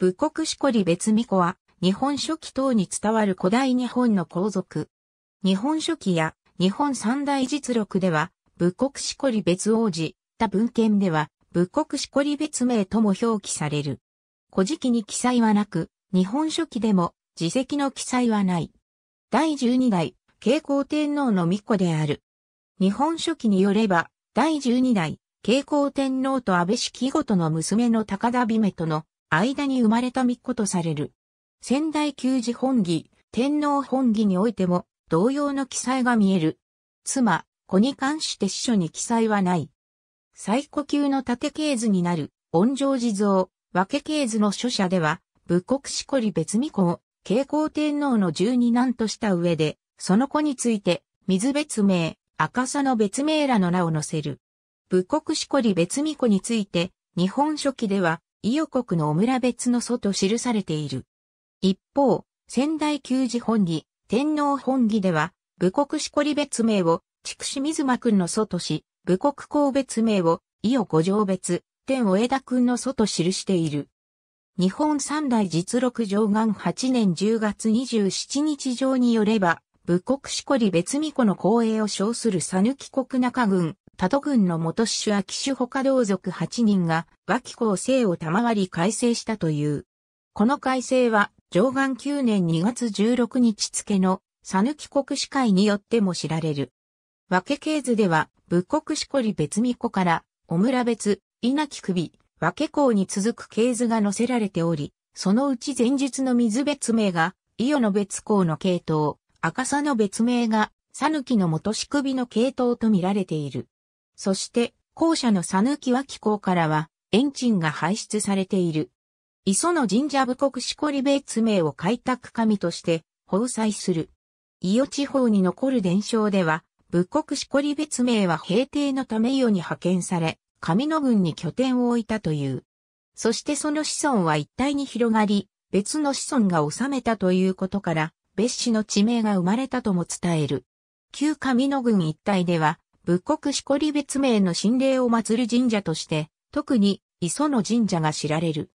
武国しこり別巫女は、日本書紀等に伝わる古代日本の皇族。日本書紀や日本三大実録では、武国しこり別王子、他文献では、武国しこり別名とも表記される。古事記に記載はなく、日本書紀でも、自責の記載はない。第十二代、慶光天皇の巫女である。日本書紀によれば、第十二代、慶光天皇と安倍式ごとの娘の高田美女との間に生まれた巫女とされる。仙台旧寺本義、天皇本義においても同様の記載が見える。妻、子に関して司書に記載はない。最古級の縦系図になる、恩情地蔵、分け系図の書写では、仏国しこり別巫女を、慶光天皇の十二男とした上で、その子について、水別名、赤さの別名らの名を載せる。仏国しこり別巫女について、日本書紀では、伊予国の小村別の祖と記されている。一方、仙台球児本義、天皇本義では、武国しこり別名を、筑紫水間くんの祖とし、武国公別名を、伊予五条別、天小枝くんの祖と記している。日本三大実録上岸8年10月27日上によれば、武国しこり別巫女の光栄を称する佐抜国中軍、多都郡の元主主騎手他同族8人が、脇公生を賜り改正したという。この改正は、上岸9年2月16日付の、さぬき国司会によっても知られる。和け系図では、仏国しこり別巫子から、小村別、稲木首、和け校に続く系図が載せられており、そのうち前日の水別名が、伊予の別校の系統、赤さの別名が、さぬきの元首の系統と見られている。そして、校舎の讃岐脇校からは、エンチンが排出されている。磯の神社部国しこり別名を開拓神として、放祭する。伊予地方に残る伝承では、部国しこり別名は平定のため伊予に派遣され、神野軍に拠点を置いたという。そしてその子孫は一体に広がり、別の子孫が治めたということから、別氏の地名が生まれたとも伝える。旧神野軍一帯では、仏国しこり別名の神霊を祀る神社として、特に磯の神社が知られる。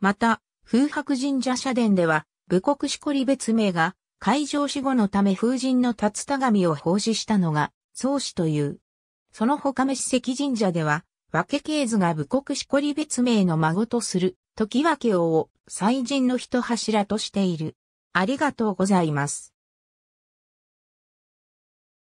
また、風白神社社殿では、武国しこり別名が、海上死後のため風神の竜田神を奉仕したのが、宗師という。その他飯関神社では、分け系図が武国しこり別名の孫とする、時分けを、祭神の一柱としている。ありがとうございます。